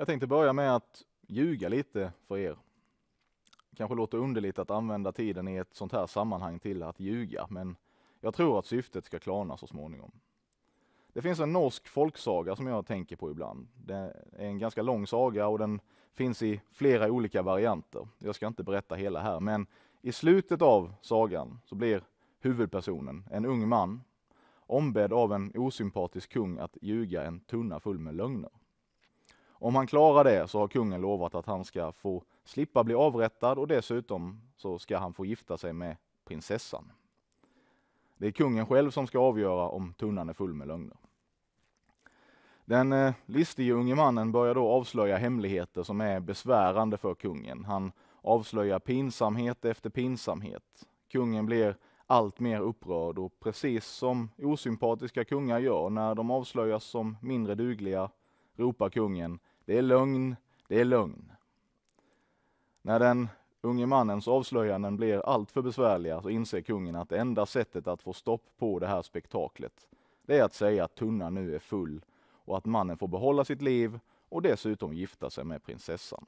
Jag tänkte börja med att ljuga lite för er. Kanske låter underligt att använda tiden i ett sånt här sammanhang till att ljuga, men jag tror att syftet ska klarna så småningom. Det finns en norsk folksaga som jag tänker på ibland. Det är en ganska lång saga och den finns i flera olika varianter. Jag ska inte berätta hela här, men i slutet av sagan så blir huvudpersonen, en ung man, ombedd av en osympatisk kung att ljuga en tunna full med lögner. Om han klarar det så har kungen lovat att han ska få slippa bli avrättad och dessutom så ska han få gifta sig med prinsessan. Det är kungen själv som ska avgöra om tunnan är full med lögner. Den eh, listige unge mannen börjar då avslöja hemligheter som är besvärande för kungen. Han avslöjar pinsamhet efter pinsamhet. Kungen blir allt mer upprörd och precis som osympatiska kungar gör när de avslöjas som mindre dugliga ropar kungen. Det är lögn, det är lögn. När den unge mannens avslöjanden blir alltför besvärliga så inser kungen att det enda sättet att få stopp på det här spektaklet, det är att säga att tunnan nu är full och att mannen får behålla sitt liv och dessutom gifta sig med prinsessan.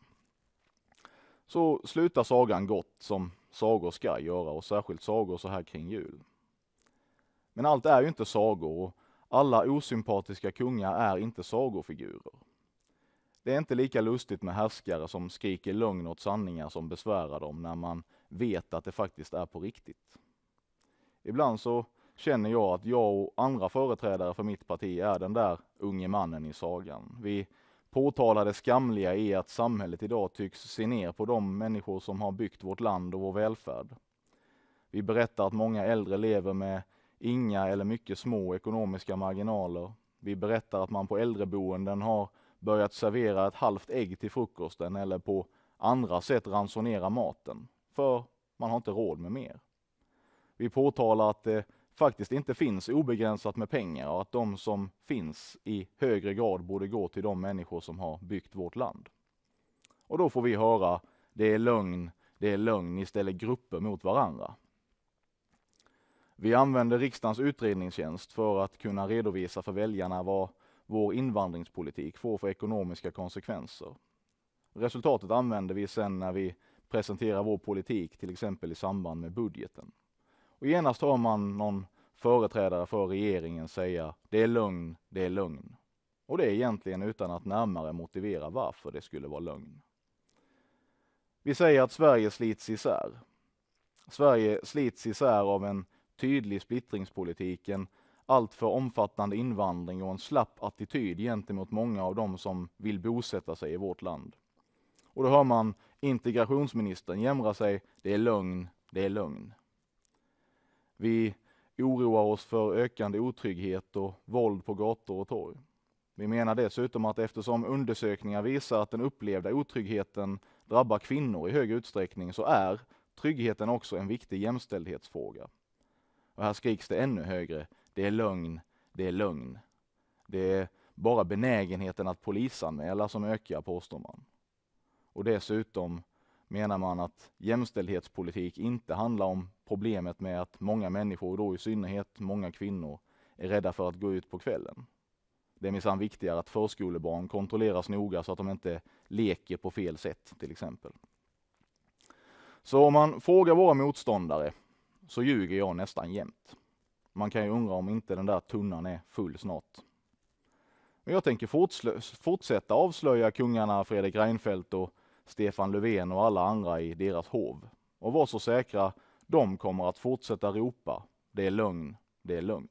Så slutar sagan gott, som sagor ska göra och särskilt sagor så här kring jul. Men allt är ju inte sagor alla osympatiska kungar är inte sagofigurer. Det är inte lika lustigt med härskare som skriker lögn åt sanningar som besvärar dem när man vet att det faktiskt är på riktigt. Ibland så känner jag att jag och andra företrädare för mitt parti är den där unge mannen i sagan. Vi påtalar det skamliga i att samhället idag tycks se ner på de människor som har byggt vårt land och vår välfärd. Vi berättar att många äldre lever med inga eller mycket små ekonomiska marginaler. Vi berättar att man på äldreboenden har börjat servera ett halvt ägg till frukosten eller på andra sätt ransonera maten. För man har inte råd med mer. Vi påtalar att det faktiskt inte finns obegränsat med pengar och att de som finns i högre grad borde gå till de människor som har byggt vårt land. Och då får vi höra, det är lögn, det är lögn, ni ställer grupper mot varandra. Vi använder riksdagens utredningstjänst för att kunna redovisa för väljarna vad vår invandringspolitik får för ekonomiska konsekvenser. Resultatet använder vi sen när vi presenterar vår politik, till exempel i samband med budgeten. Och genast hör man någon företrädare för regeringen säga det är lögn, det är lögn. Och det är egentligen utan att närmare motivera varför det skulle vara lögn. Vi säger att Sverige slits isär. Sverige slits isär av en tydlig splittringspolitik, en alltför omfattande invandring och en slapp attityd gentemot många av dem som vill bosätta sig i vårt land. Och då hör man integrationsministern jämra sig, det är lögn, det är lögn. Vi oroar oss för ökande otrygghet och våld på gator och torg. Vi menar dessutom att eftersom undersökningar visar att den upplevda otryggheten drabbar kvinnor i hög utsträckning så är tryggheten också en viktig jämställdhetsfråga. Och här skriks det ännu högre. Det är lögn, det är lögn. Det är bara benägenheten att polisanmäla som ökar, påstår man. Och dessutom menar man att jämställdhetspolitik inte handlar om problemet med att många människor, och då i synnerhet många kvinnor, är rädda för att gå ut på kvällen. Det är minsann viktigare att förskolebarn kontrolleras noga så att de inte leker på fel sätt till exempel. Så om man frågar våra motståndare så ljuger jag nästan jämt. Man kan ju undra om inte den där tunnan är full snart. Men jag tänker fortsätta avslöja kungarna Fredrik Reinfeldt och Stefan Löfven och alla andra i deras hov. Och var så säkra, de kommer att fortsätta ropa, det är lögn, det är lögn.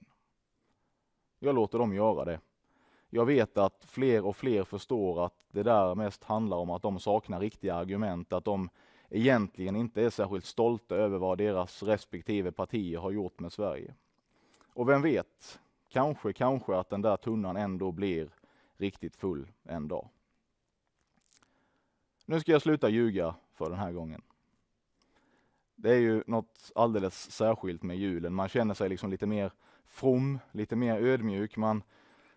Jag låter dem göra det. Jag vet att fler och fler förstår att det där mest handlar om att de saknar riktiga argument, att de egentligen inte är särskilt stolta över vad deras respektive partier har gjort med Sverige. Och vem vet, kanske, kanske att den där tunnan ändå blir riktigt full en dag. Nu ska jag sluta ljuga för den här gången. Det är ju något alldeles särskilt med julen. Man känner sig liksom lite mer from, lite mer ödmjuk. Man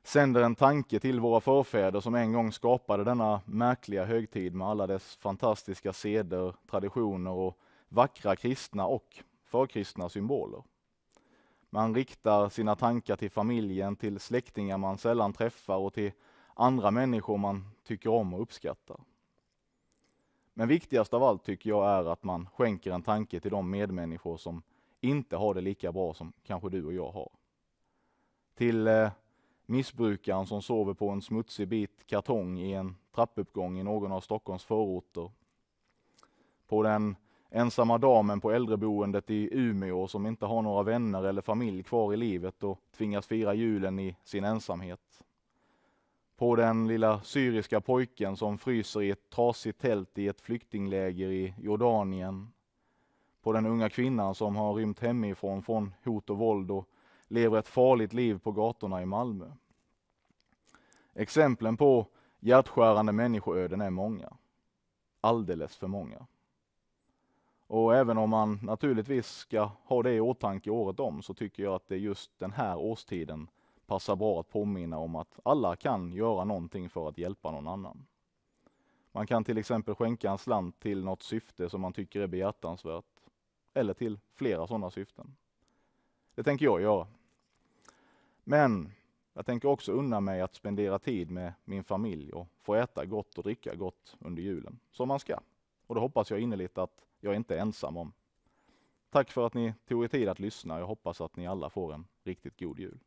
sänder en tanke till våra förfäder som en gång skapade denna märkliga högtid med alla dess fantastiska seder, traditioner och vackra kristna och förkristna symboler. Man riktar sina tankar till familjen, till släktingar man sällan träffar och till andra människor man tycker om och uppskattar. Men viktigast av allt tycker jag är att man skänker en tanke till de medmänniskor som inte har det lika bra som kanske du och jag har. Till eh, missbrukaren som sover på en smutsig bit kartong i en trappuppgång i någon av Stockholms förorter. På den ensamma damen på äldreboendet i Umeå som inte har några vänner eller familj kvar i livet och tvingas fira julen i sin ensamhet. På den lilla syriska pojken som fryser i ett trasigt tält i ett flyktingläger i Jordanien. På den unga kvinnan som har rymt hemifrån från hot och våld och lever ett farligt liv på gatorna i Malmö. Exemplen på hjärtskärande människoöden är många. Alldeles för många. Och även om man naturligtvis ska ha det i åtanke året om så tycker jag att det just den här årstiden passar bra att påminna om att alla kan göra någonting för att hjälpa någon annan. Man kan till exempel skänka en slant till något syfte som man tycker är behjärtansvärt. Eller till flera sådana syften. Det tänker jag göra. Men jag tänker också unna mig att spendera tid med min familj och få äta gott och dricka gott under julen, som man ska. Och det hoppas jag innerligt att jag inte är ensam om. Tack för att ni tog er tid att lyssna. Jag hoppas att ni alla får en riktigt god jul.